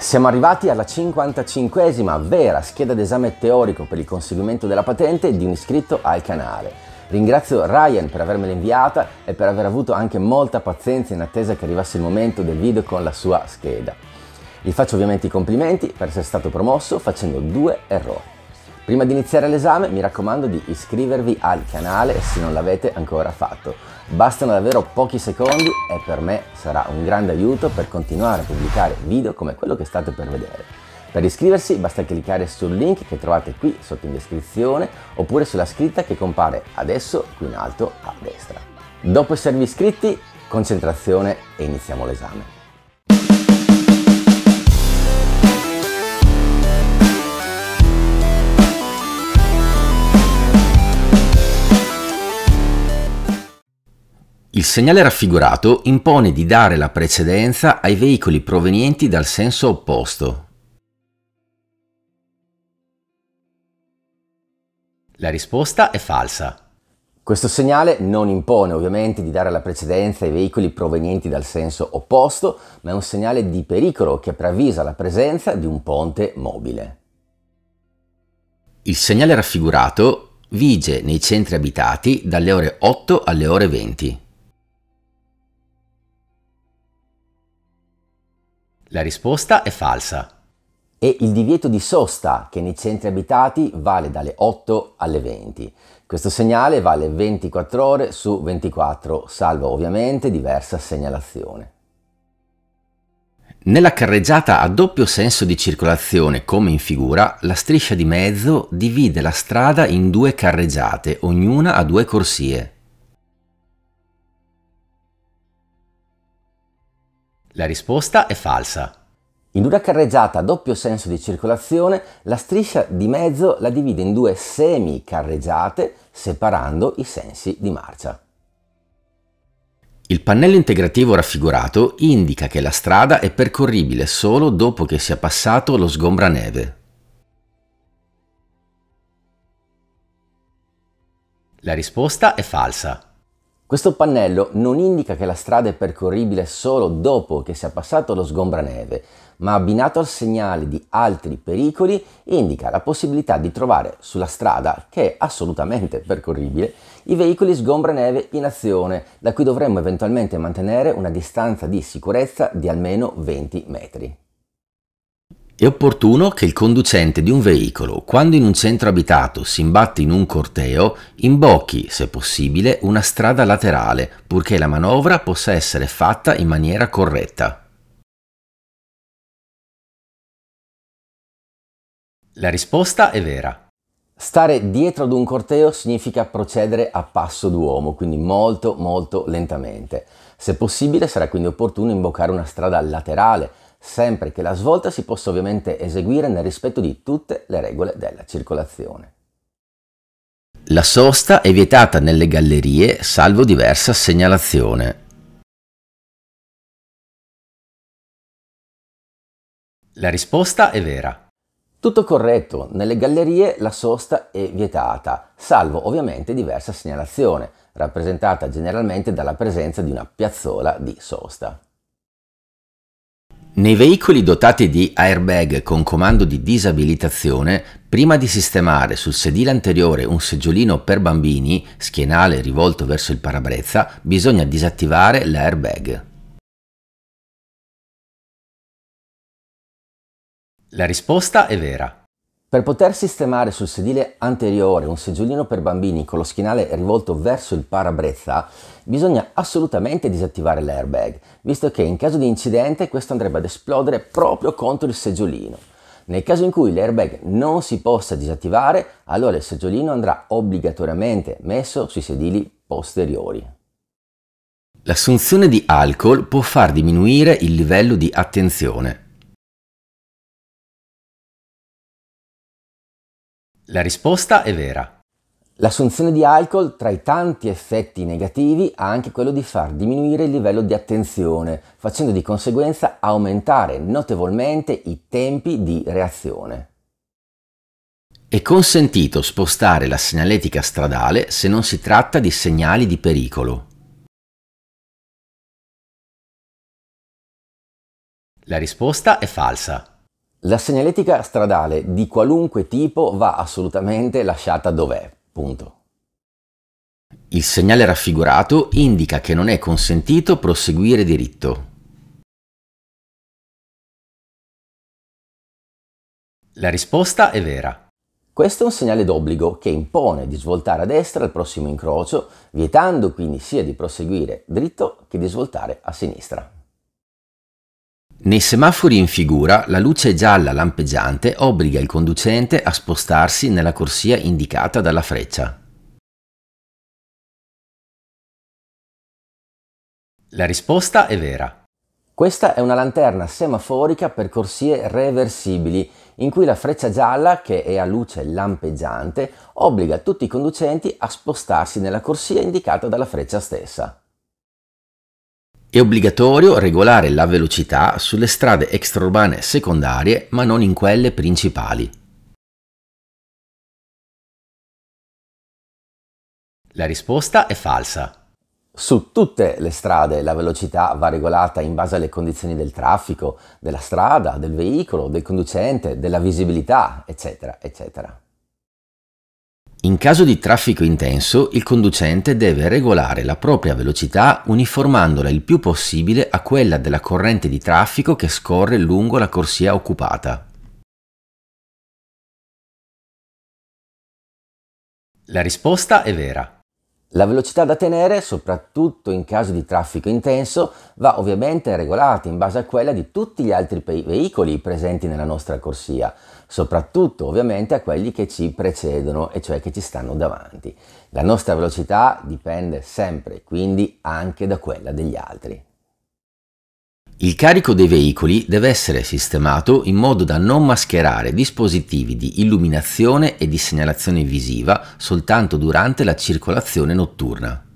Siamo arrivati alla 55esima vera scheda d'esame teorico per il conseguimento della patente di un iscritto al canale. Ringrazio Ryan per avermela inviata e per aver avuto anche molta pazienza in attesa che arrivasse il momento del video con la sua scheda. Gli faccio ovviamente i complimenti per essere stato promosso facendo due errori. Prima di iniziare l'esame mi raccomando di iscrivervi al canale se non l'avete ancora fatto. Bastano davvero pochi secondi e per me sarà un grande aiuto per continuare a pubblicare video come quello che state per vedere. Per iscriversi basta cliccare sul link che trovate qui sotto in descrizione oppure sulla scritta che compare adesso qui in alto a destra. Dopo esservi iscritti, concentrazione e iniziamo l'esame. Il segnale raffigurato impone di dare la precedenza ai veicoli provenienti dal senso opposto. La risposta è falsa. Questo segnale non impone ovviamente di dare la precedenza ai veicoli provenienti dal senso opposto, ma è un segnale di pericolo che preavvisa la presenza di un ponte mobile. Il segnale raffigurato vige nei centri abitati dalle ore 8 alle ore 20. La risposta è falsa. E il divieto di sosta che nei centri abitati vale dalle 8 alle 20. Questo segnale vale 24 ore su 24, salvo ovviamente diversa segnalazione. Nella carreggiata a doppio senso di circolazione, come in figura, la striscia di mezzo divide la strada in due carreggiate, ognuna a due corsie. La risposta è falsa. In una carreggiata a doppio senso di circolazione, la striscia di mezzo la divide in due semi-carreggiate, separando i sensi di marcia. Il pannello integrativo raffigurato indica che la strada è percorribile solo dopo che sia passato lo sgombraneve. La risposta è falsa. Questo pannello non indica che la strada è percorribile solo dopo che sia passato lo sgombraneve, ma abbinato al segnale di altri pericoli indica la possibilità di trovare sulla strada, che è assolutamente percorribile, i veicoli sgombraneve in azione, da cui dovremmo eventualmente mantenere una distanza di sicurezza di almeno 20 metri. È opportuno che il conducente di un veicolo, quando in un centro abitato si imbatte in un corteo, imbocchi, se possibile, una strada laterale, purché la manovra possa essere fatta in maniera corretta. La risposta è vera. Stare dietro ad un corteo significa procedere a passo d'uomo, quindi molto molto lentamente. Se possibile sarà quindi opportuno imboccare una strada laterale sempre che la svolta si possa ovviamente eseguire nel rispetto di tutte le regole della circolazione. La sosta è vietata nelle gallerie salvo diversa segnalazione. La risposta è vera. Tutto corretto, nelle gallerie la sosta è vietata, salvo ovviamente diversa segnalazione, rappresentata generalmente dalla presenza di una piazzola di sosta. Nei veicoli dotati di airbag con comando di disabilitazione, prima di sistemare sul sedile anteriore un seggiolino per bambini, schienale rivolto verso il parabrezza, bisogna disattivare l'airbag. La risposta è vera. Per poter sistemare sul sedile anteriore un seggiolino per bambini con lo schienale rivolto verso il parabrezza, bisogna assolutamente disattivare l'airbag, visto che in caso di incidente questo andrebbe ad esplodere proprio contro il seggiolino. Nel caso in cui l'airbag non si possa disattivare, allora il seggiolino andrà obbligatoriamente messo sui sedili posteriori. L'assunzione di alcol può far diminuire il livello di attenzione, La risposta è vera. L'assunzione di alcol, tra i tanti effetti negativi, ha anche quello di far diminuire il livello di attenzione, facendo di conseguenza aumentare notevolmente i tempi di reazione. È consentito spostare la segnaletica stradale se non si tratta di segnali di pericolo. La risposta è falsa. La segnaletica stradale di qualunque tipo va assolutamente lasciata dov'è, punto. Il segnale raffigurato indica che non è consentito proseguire diritto. La risposta è vera. Questo è un segnale d'obbligo che impone di svoltare a destra al prossimo incrocio, vietando quindi sia di proseguire dritto che di svoltare a sinistra. Nei semafori in figura la luce gialla lampeggiante obbliga il conducente a spostarsi nella corsia indicata dalla freccia. La risposta è vera. Questa è una lanterna semaforica per corsie reversibili, in cui la freccia gialla, che è a luce lampeggiante, obbliga tutti i conducenti a spostarsi nella corsia indicata dalla freccia stessa. È obbligatorio regolare la velocità sulle strade extraurbane secondarie ma non in quelle principali. La risposta è falsa. Su tutte le strade la velocità va regolata in base alle condizioni del traffico, della strada, del veicolo, del conducente, della visibilità, eccetera, eccetera. In caso di traffico intenso, il conducente deve regolare la propria velocità uniformandola il più possibile a quella della corrente di traffico che scorre lungo la corsia occupata. La risposta è vera. La velocità da tenere, soprattutto in caso di traffico intenso, va ovviamente regolata in base a quella di tutti gli altri veicoli presenti nella nostra corsia, soprattutto ovviamente a quelli che ci precedono, e cioè che ci stanno davanti. La nostra velocità dipende sempre quindi anche da quella degli altri. Il carico dei veicoli deve essere sistemato in modo da non mascherare dispositivi di illuminazione e di segnalazione visiva soltanto durante la circolazione notturna.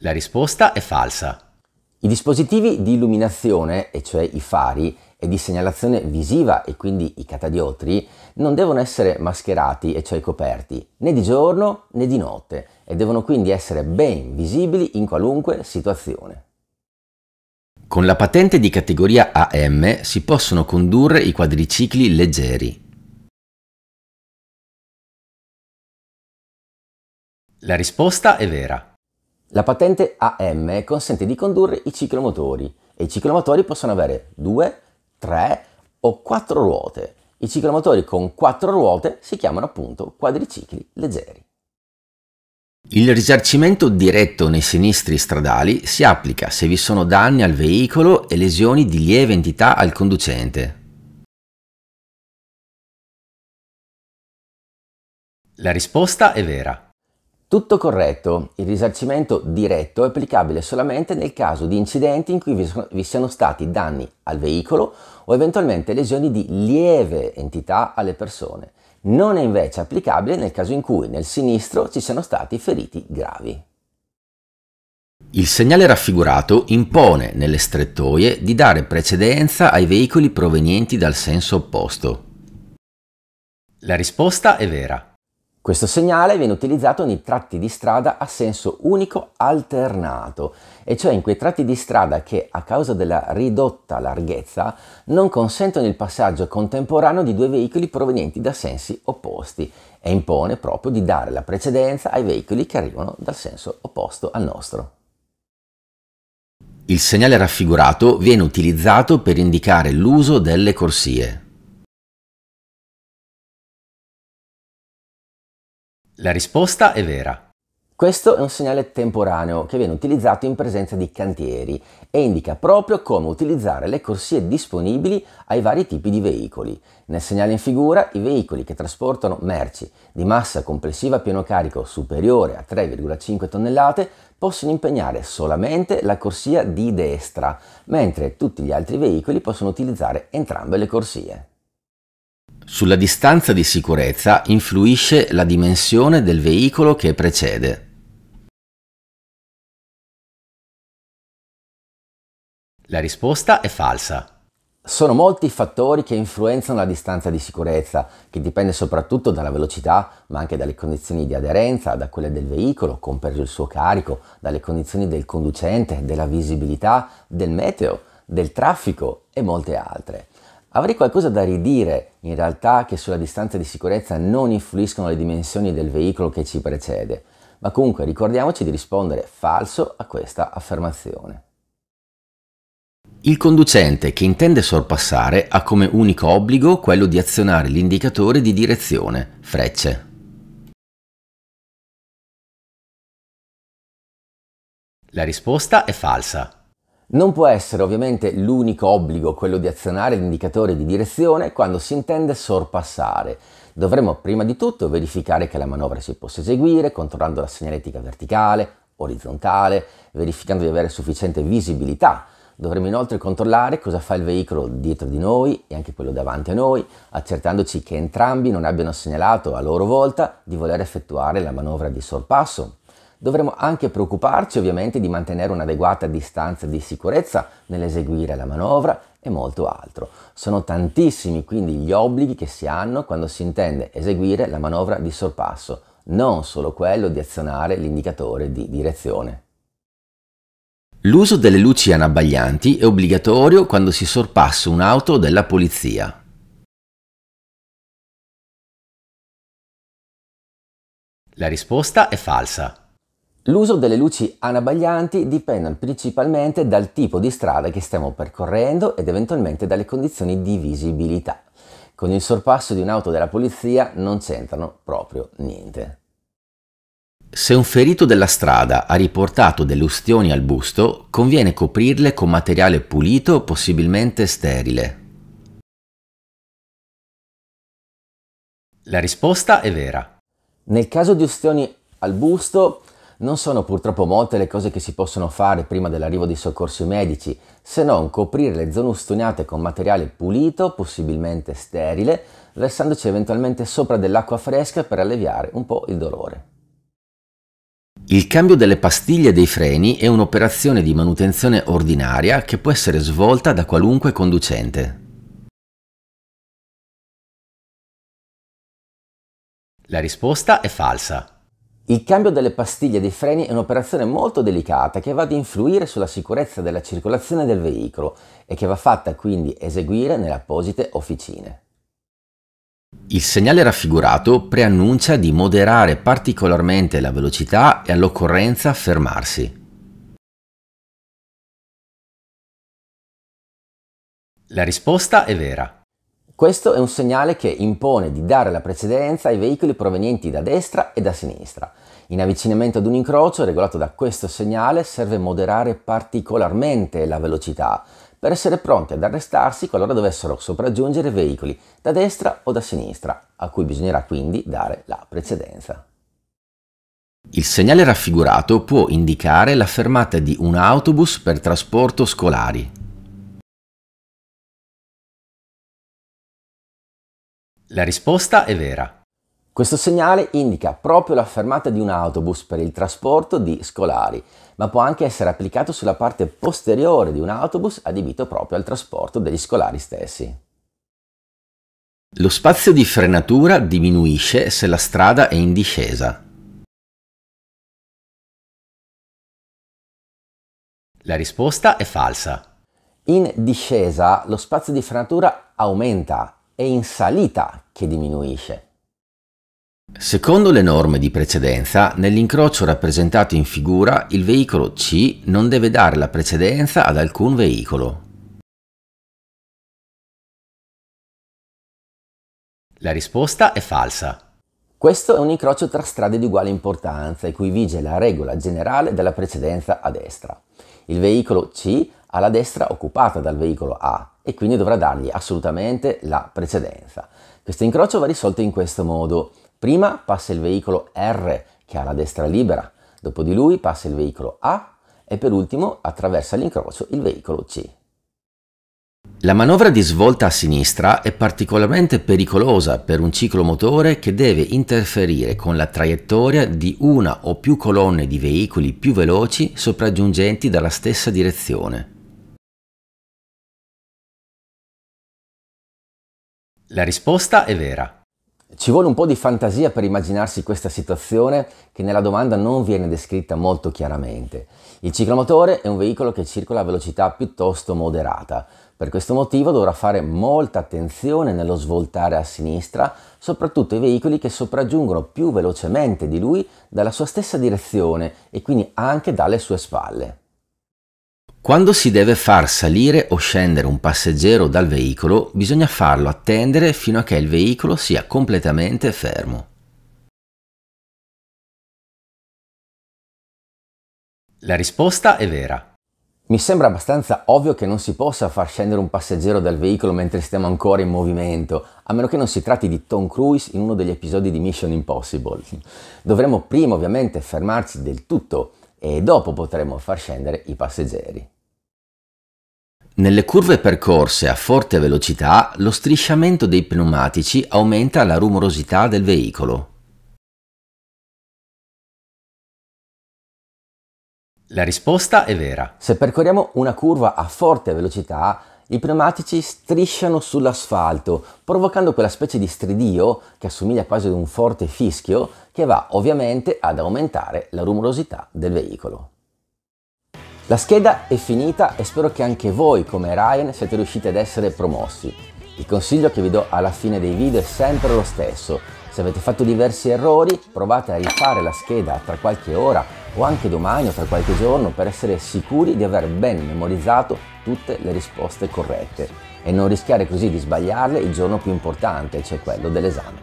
La risposta è falsa. I dispositivi di illuminazione, e cioè i fari, e di segnalazione visiva e quindi i catadiotri non devono essere mascherati e cioè coperti né di giorno né di notte e devono quindi essere ben visibili in qualunque situazione. Con la patente di categoria AM si possono condurre i quadricicli leggeri. La risposta è vera. La patente AM consente di condurre i ciclomotori e i ciclomotori possono avere due, tre o quattro ruote. I ciclomotori con quattro ruote si chiamano appunto quadricicli leggeri. Il risarcimento diretto nei sinistri stradali si applica se vi sono danni al veicolo e lesioni di lieve entità al conducente. La risposta è vera. Tutto corretto, il risarcimento diretto è applicabile solamente nel caso di incidenti in cui vi, sono, vi siano stati danni al veicolo o eventualmente lesioni di lieve entità alle persone. Non è invece applicabile nel caso in cui nel sinistro ci siano stati feriti gravi. Il segnale raffigurato impone nelle strettoie di dare precedenza ai veicoli provenienti dal senso opposto. La risposta è vera. Questo segnale viene utilizzato nei tratti di strada a senso unico alternato, e cioè in quei tratti di strada che, a causa della ridotta larghezza, non consentono il passaggio contemporaneo di due veicoli provenienti da sensi opposti e impone proprio di dare la precedenza ai veicoli che arrivano dal senso opposto al nostro. Il segnale raffigurato viene utilizzato per indicare l'uso delle corsie, La risposta è vera. Questo è un segnale temporaneo che viene utilizzato in presenza di cantieri e indica proprio come utilizzare le corsie disponibili ai vari tipi di veicoli. Nel segnale in figura i veicoli che trasportano merci di massa complessiva a pieno carico superiore a 3,5 tonnellate possono impegnare solamente la corsia di destra, mentre tutti gli altri veicoli possono utilizzare entrambe le corsie. Sulla distanza di sicurezza influisce la dimensione del veicolo che precede. La risposta è falsa. Sono molti i fattori che influenzano la distanza di sicurezza, che dipende soprattutto dalla velocità, ma anche dalle condizioni di aderenza, da quelle del veicolo, compreso il suo carico, dalle condizioni del conducente, della visibilità, del meteo, del traffico e molte altre. Avrei qualcosa da ridire in realtà che sulla distanza di sicurezza non influiscono le dimensioni del veicolo che ci precede, ma comunque ricordiamoci di rispondere falso a questa affermazione. Il conducente che intende sorpassare ha come unico obbligo quello di azionare l'indicatore di direzione, frecce. La risposta è falsa. Non può essere ovviamente l'unico obbligo quello di azionare l'indicatore di direzione quando si intende sorpassare. Dovremmo prima di tutto verificare che la manovra si possa eseguire, controllando la segnaletica verticale, orizzontale, verificando di avere sufficiente visibilità. Dovremmo inoltre controllare cosa fa il veicolo dietro di noi e anche quello davanti a noi, accertandoci che entrambi non abbiano segnalato a loro volta di voler effettuare la manovra di sorpasso. Dovremo anche preoccuparci ovviamente di mantenere un'adeguata distanza di sicurezza nell'eseguire la manovra e molto altro. Sono tantissimi quindi gli obblighi che si hanno quando si intende eseguire la manovra di sorpasso, non solo quello di azionare l'indicatore di direzione. L'uso delle luci anabbaglianti è obbligatorio quando si sorpassa un'auto della polizia. La risposta è falsa. L'uso delle luci anabaglianti dipende principalmente dal tipo di strada che stiamo percorrendo ed eventualmente dalle condizioni di visibilità. Con il sorpasso di un'auto della polizia non c'entrano proprio niente. Se un ferito della strada ha riportato delle ustioni al busto, conviene coprirle con materiale pulito, possibilmente sterile. La risposta è vera. Nel caso di ustioni al busto, non sono purtroppo molte le cose che si possono fare prima dell'arrivo dei soccorsi medici, se non coprire le zone ustionate con materiale pulito, possibilmente sterile, versandoci eventualmente sopra dell'acqua fresca per alleviare un po' il dolore. Il cambio delle pastiglie dei freni è un'operazione di manutenzione ordinaria che può essere svolta da qualunque conducente. La risposta è falsa. Il cambio delle pastiglie dei freni è un'operazione molto delicata che va ad influire sulla sicurezza della circolazione del veicolo e che va fatta quindi eseguire nelle apposite officine. Il segnale raffigurato preannuncia di moderare particolarmente la velocità e all'occorrenza fermarsi. La risposta è vera. Questo è un segnale che impone di dare la precedenza ai veicoli provenienti da destra e da sinistra. In avvicinamento ad un incrocio regolato da questo segnale serve moderare particolarmente la velocità per essere pronti ad arrestarsi qualora dovessero sopraggiungere veicoli da destra o da sinistra, a cui bisognerà quindi dare la precedenza. Il segnale raffigurato può indicare la fermata di un autobus per trasporto scolari, La risposta è vera. Questo segnale indica proprio la fermata di un autobus per il trasporto di scolari, ma può anche essere applicato sulla parte posteriore di un autobus adibito proprio al trasporto degli scolari stessi. Lo spazio di frenatura diminuisce se la strada è in discesa. La risposta è falsa. In discesa lo spazio di frenatura aumenta è in salita che diminuisce. Secondo le norme di precedenza, nell'incrocio rappresentato in figura, il veicolo C non deve dare la precedenza ad alcun veicolo. La risposta è falsa. Questo è un incrocio tra strade di uguale importanza in cui vige la regola generale della precedenza a destra. Il veicolo C alla destra occupata dal veicolo A e quindi dovrà dargli assolutamente la precedenza. Questo incrocio va risolto in questo modo. Prima passa il veicolo R che ha la destra libera, dopo di lui passa il veicolo A e per ultimo attraversa l'incrocio il veicolo C. La manovra di svolta a sinistra è particolarmente pericolosa per un ciclomotore che deve interferire con la traiettoria di una o più colonne di veicoli più veloci sopraggiungenti dalla stessa direzione. La risposta è vera. Ci vuole un po' di fantasia per immaginarsi questa situazione che nella domanda non viene descritta molto chiaramente. Il ciclomotore è un veicolo che circola a velocità piuttosto moderata, per questo motivo dovrà fare molta attenzione nello svoltare a sinistra, soprattutto i veicoli che sopraggiungono più velocemente di lui dalla sua stessa direzione e quindi anche dalle sue spalle. Quando si deve far salire o scendere un passeggero dal veicolo, bisogna farlo attendere fino a che il veicolo sia completamente fermo. La risposta è vera. Mi sembra abbastanza ovvio che non si possa far scendere un passeggero dal veicolo mentre stiamo ancora in movimento, a meno che non si tratti di Tom Cruise in uno degli episodi di Mission Impossible. Dovremmo prima ovviamente fermarci del tutto e dopo potremo far scendere i passeggeri. Nelle curve percorse a forte velocità lo strisciamento dei pneumatici aumenta la rumorosità del veicolo. La risposta è vera. Se percorriamo una curva a forte velocità, i pneumatici strisciano sull'asfalto, provocando quella specie di stridio che assomiglia quasi ad un forte fischio, che va ovviamente ad aumentare la rumorosità del veicolo. La scheda è finita e spero che anche voi, come Ryan, siete riusciti ad essere promossi. Il consiglio che vi do alla fine dei video è sempre lo stesso. Se avete fatto diversi errori, provate a rifare la scheda tra qualche ora o anche domani o tra qualche giorno per essere sicuri di aver ben memorizzato tutte le risposte corrette e non rischiare così di sbagliarle il giorno più importante, cioè quello dell'esame.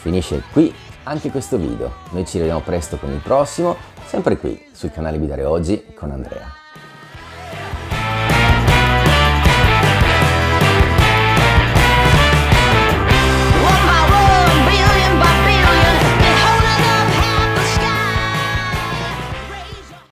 Finisce qui anche questo video. Noi ci vediamo presto con il prossimo, sempre qui sul canale Guidare Oggi con Andrea.